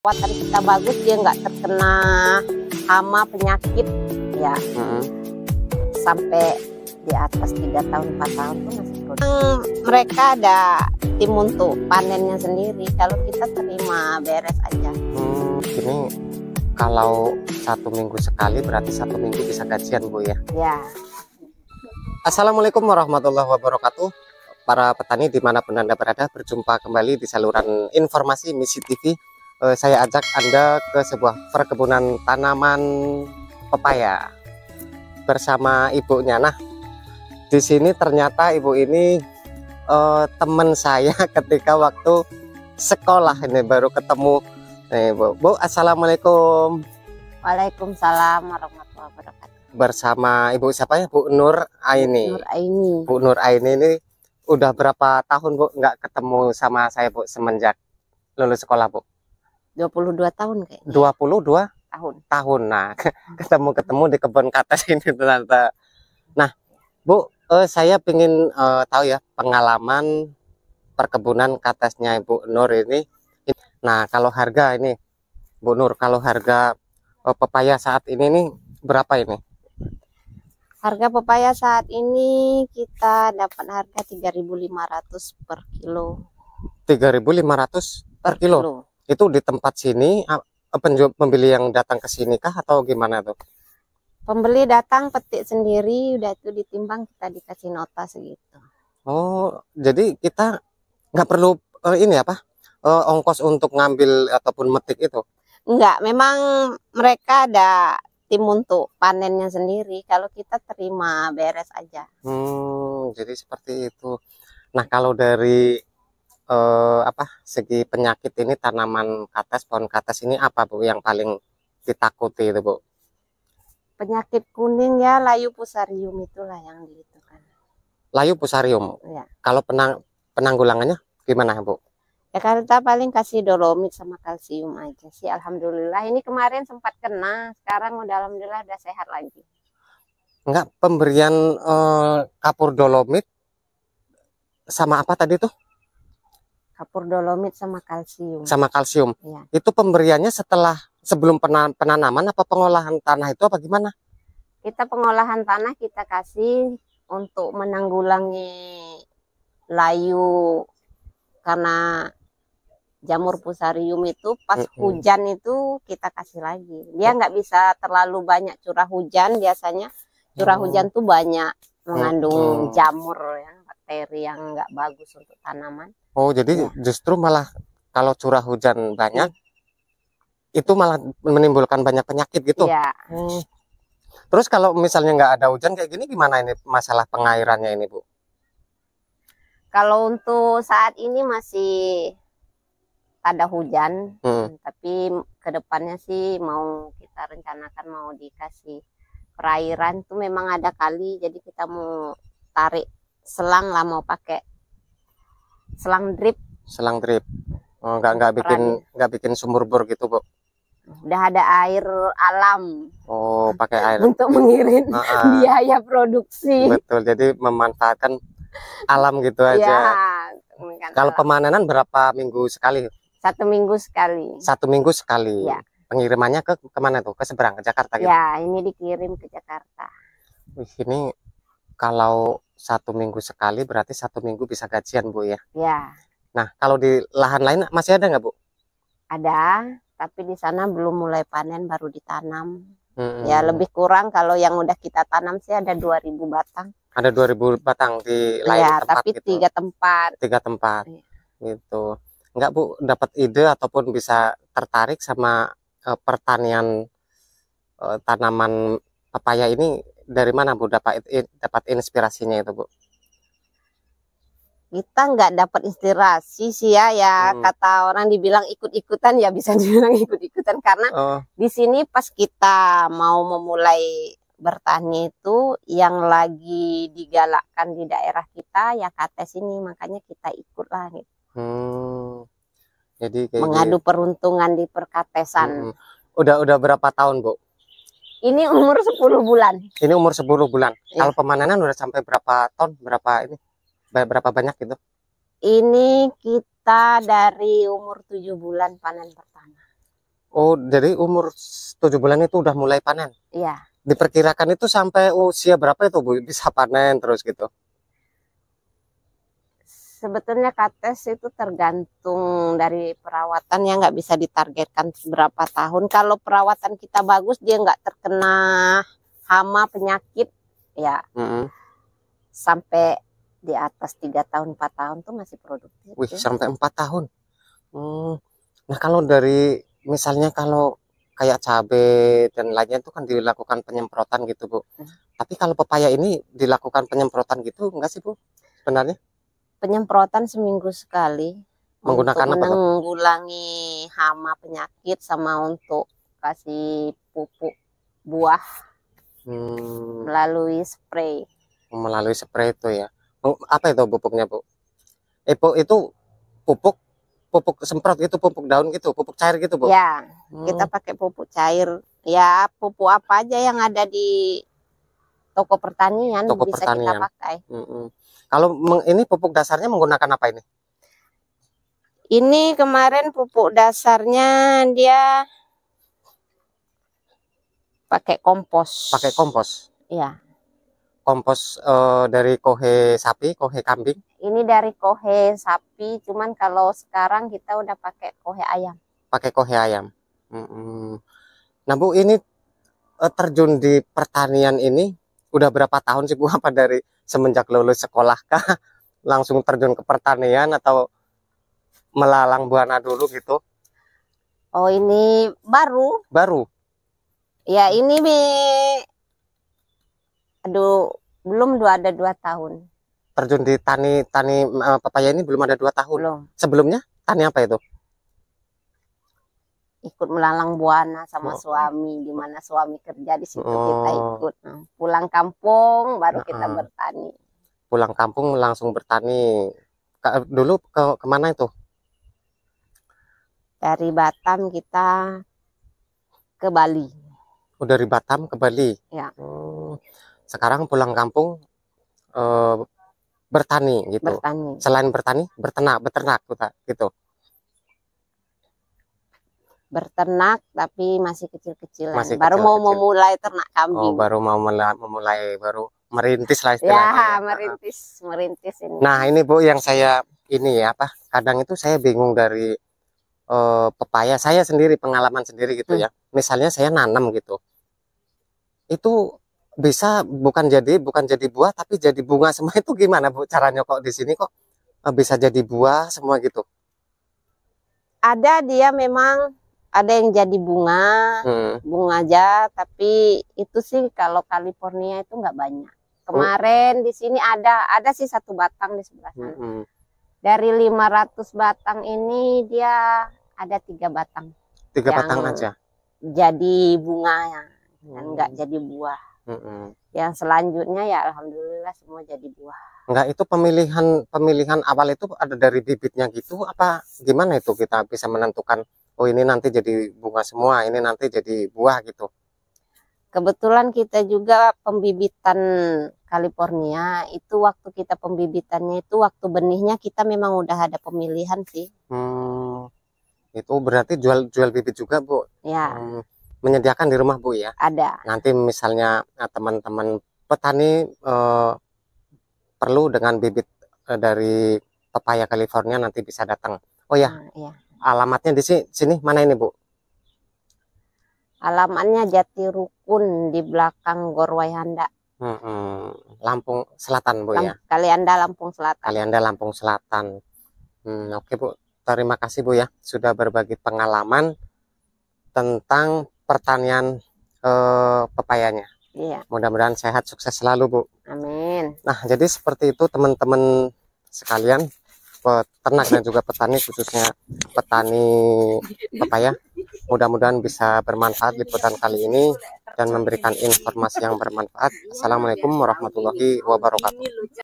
kekuatan kita bagus dia nggak terkena hama penyakit ya. Hmm. Sampai di atas tiga tahun empat tahun tuh masih produksi. Mereka ada tim untuk panennya sendiri. Kalau kita terima beres aja. Hmm, ini kalau satu minggu sekali berarti satu minggu bisa gajian bu ya? Ya. Assalamualaikum warahmatullahi wabarakatuh para petani dimanapun Anda berada, berjumpa kembali di saluran informasi Misi TV eh, saya ajak Anda ke sebuah perkebunan tanaman pepaya bersama ibunya. Nah, di sini ternyata ibu ini eh, teman saya ketika waktu sekolah ini baru ketemu. Nih, Bu. Bu, Assalamualaikum. Waalaikumsalam warahmatullahi wabarakatuh. Bersama Ibu siapa ya? Bu Nur Aini. Nur Aini. Bu Nur Aini ini udah berapa tahun Bu nggak ketemu sama saya Bu semenjak lulus sekolah Bu? 22 tahun kayaknya. 22 tahun. Tahun. Nah, ketemu-ketemu hmm. di kebun kates ini ternyata. Nah, Bu, eh, saya ingin eh, tahu ya pengalaman perkebunan katesnya Ibu Nur ini. Nah, kalau harga ini Bu Nur, kalau harga eh, pepaya saat ini nih berapa ini? Harga pepaya saat ini kita dapat harga 3.500 per kilo. 3.500 ratus per kilo. kilo itu di tempat sini penjual pembeli yang datang ke sini kah atau gimana tuh? Pembeli datang petik sendiri udah itu ditimbang kita dikasih nota segitu. Oh, jadi kita nggak perlu uh, ini apa? Uh, ongkos untuk ngambil ataupun metik itu? Enggak, memang mereka ada tim untuk panennya sendiri. Kalau kita terima beres aja. Hmm, jadi seperti itu. Nah, kalau dari eh, apa segi penyakit ini tanaman kates pohon kates ini apa bu yang paling ditakuti itu bu? Penyakit kuning ya layu pusarium itulah yang gitu kan. Layu pusarium. Ya. Kalau penang penanggulangannya gimana bu? Ya kita paling kasih dolomit sama kalsium aja sih. Alhamdulillah ini kemarin sempat kena, sekarang udah alhamdulillah udah sehat lagi. Enggak, pemberian eh, kapur dolomit sama apa tadi tuh? kapur dolomit sama kalsium. Sama kalsium. Ya. Itu pemberiannya setelah sebelum penanaman apa pengolahan tanah itu apa gimana? Kita pengolahan tanah kita kasih untuk menanggulangi layu karena jamur pusarium itu pas mm -hmm. hujan itu kita kasih lagi. Dia oh. nggak bisa terlalu banyak curah hujan biasanya curah -hmm. hujan tuh banyak mengandung -hmm. jamur ya bakteri yang nggak bagus untuk tanaman. Oh, jadi ya. justru malah kalau curah hujan banyak hmm. itu malah menimbulkan banyak penyakit gitu. Iya. Hmm. Terus kalau misalnya nggak ada hujan kayak gini gimana ini masalah pengairannya ini, Bu? Kalau untuk saat ini masih ada hujan, hmm. tapi kedepannya sih mau kita rencanakan mau dikasih perairan tuh memang ada kali, jadi kita mau tarik selang lah mau pakai selang drip selang drip oh, nggak nggak bikin nggak bikin sumur bor gitu bu udah ada air alam oh pakai air untuk mengirim uh -uh. biaya produksi betul jadi memanfaatkan alam gitu aja ya, kalau pemanenan berapa minggu sekali satu minggu sekali satu minggu sekali ya. pengirimannya ke kemana tuh ke seberang ke Jakarta gitu ya ini dikirim ke Jakarta Wih, ini kalau satu minggu sekali berarti satu minggu bisa gajian bu ya? Ya. Nah kalau di lahan lain masih ada nggak bu? Ada, tapi di sana belum mulai panen baru ditanam. Hmm. Ya lebih kurang kalau yang udah kita tanam sih ada dua ribu batang. Ada dua ribu batang di iya, lain ya, tempat tapi gitu. tiga tempat. Tiga tempat. Ya. Gitu. Nggak, Bu, dapat ide ataupun bisa tertarik sama uh, pertanian uh, tanaman papaya ini dari mana Bu dapat dapat inspirasinya itu Bu? Kita nggak dapat inspirasi sih ya, ya hmm. kata orang dibilang ikut-ikutan ya bisa dibilang ikut-ikutan karena oh. di sini pas kita mau memulai bertani itu yang lagi digalakkan di daerah kita ya kates ini makanya kita ikutlah gitu. Hmm. Jadi kayak mengadu gitu. peruntungan di perkatesan. Hmm. Udah udah berapa tahun, Bu? Ini umur 10 bulan. Ini umur 10 bulan. Ya. Kalau pemanenan udah sampai berapa ton, berapa ini? Berapa banyak gitu? Ini kita dari umur 7 bulan panen pertama. Oh, jadi umur 7 bulan itu udah mulai panen? Iya. Diperkirakan itu sampai usia berapa itu bisa panen terus gitu? sebetulnya kates itu tergantung dari perawatan yang nggak bisa ditargetkan seberapa tahun. Kalau perawatan kita bagus, dia nggak terkena hama penyakit, ya. Mm -hmm. Sampai di atas tiga tahun empat tahun tuh masih produktif. Wih, ya. sampai empat tahun. Hmm. Nah, kalau dari misalnya kalau kayak cabai dan lainnya itu kan dilakukan penyemprotan gitu, Bu. Hmm. Tapi kalau pepaya ini dilakukan penyemprotan gitu enggak sih, Bu? Sebenarnya? penyemprotan seminggu sekali menggunakan untuk apa menanggulangi hama penyakit sama untuk kasih pupuk buah hmm. melalui spray melalui spray itu ya apa itu pupuknya bu Epo eh, itu pupuk pupuk semprot gitu pupuk daun gitu pupuk cair gitu bu ya hmm. kita pakai pupuk cair ya pupuk apa aja yang ada di toko pertanian toko bisa pertanian. kita pakai mm -mm. Kalau ini pupuk dasarnya menggunakan apa ini? Ini kemarin pupuk dasarnya dia pakai kompos. Pakai kompos? Iya. Kompos uh, dari kohe sapi, kohe kambing? Ini dari kohe sapi, cuman kalau sekarang kita udah pakai kohe ayam. Pakai kohe ayam. Mm -mm. Nah Bu, ini eh, terjun di pertanian ini udah berapa tahun sih Bu apa dari semenjak lulus sekolah kah langsung terjun ke pertanian atau melalang buana dulu gitu? Oh ini baru. Baru. Ya ini mi aduh belum dua ada dua tahun. Terjun di tani tani uh, eh, papaya ini belum ada dua tahun. Belum. Sebelumnya tani apa itu? ikut melalang buana sama oh. suami di mana suami kerja di situ oh. kita ikut nah, pulang kampung baru uh -huh. kita bertani pulang kampung langsung bertani Ke, dulu ke kemana itu dari Batam kita ke Bali oh dari Batam ke Bali ya hmm. sekarang pulang kampung eh, bertani gitu bertani. selain bertani bertenak beternak gitu, gitu berternak tapi masih kecil-kecilan. Masih baru kecil -kecil. mau memulai ternak kambing. Oh, baru mau memulai baru merintis lah istilahnya. Ya, ya, merintis, merintis ini. Nah, ini Bu yang saya ini ya apa? Kadang itu saya bingung dari uh, pepaya saya sendiri pengalaman sendiri gitu hmm. ya. Misalnya saya nanam gitu. Itu bisa bukan jadi bukan jadi buah tapi jadi bunga semua itu gimana Bu caranya kok di sini kok eh, bisa jadi buah semua gitu? Ada dia memang ada yang jadi bunga, hmm. bunga aja, tapi itu sih kalau California itu nggak banyak. Oh. Kemarin hmm. di sini ada, ada sih satu batang di sebelah sana. Hmm. hmm. Dari 500 batang ini dia ada tiga batang. Tiga batang aja. Jadi bunga ya, hmm. dan nggak jadi buah. Hmm, hmm. Yang selanjutnya ya alhamdulillah semua jadi buah. Enggak itu pemilihan pemilihan awal itu ada dari bibitnya gitu apa gimana itu kita bisa menentukan oh ini nanti jadi bunga semua ini nanti jadi buah gitu kebetulan kita juga pembibitan California itu waktu kita pembibitannya itu waktu benihnya kita memang udah ada pemilihan sih. Hmm, itu berarti jual jual bibit juga bu? Ya. Hmm, menyediakan di rumah bu ya? Ada. Nanti misalnya eh, teman-teman petani eh, perlu dengan bibit eh, dari pepaya California nanti bisa datang. Oh ya. Hmm, ya. Alamatnya di sini, sini mana ini, Bu? Alamatnya Jati Rukun di belakang Gorway Handa, Hmm, hmm. Lampung Selatan, Bu Lamp ya. Kalianda Lampung Selatan. Kalianda Lampung Selatan. Hmm, oke, Bu. Terima kasih, Bu ya, sudah berbagi pengalaman tentang pertanian eh, pepayanya. Iya. Mudah-mudahan sehat, sukses selalu, Bu. Amin. Nah, jadi seperti itu teman-teman sekalian peternak dan juga petani khususnya petani apa ya Mudah-mudahan bisa bermanfaat liputan kali ini dan memberikan informasi yang bermanfaat. Assalamualaikum warahmatullahi wabarakatuh.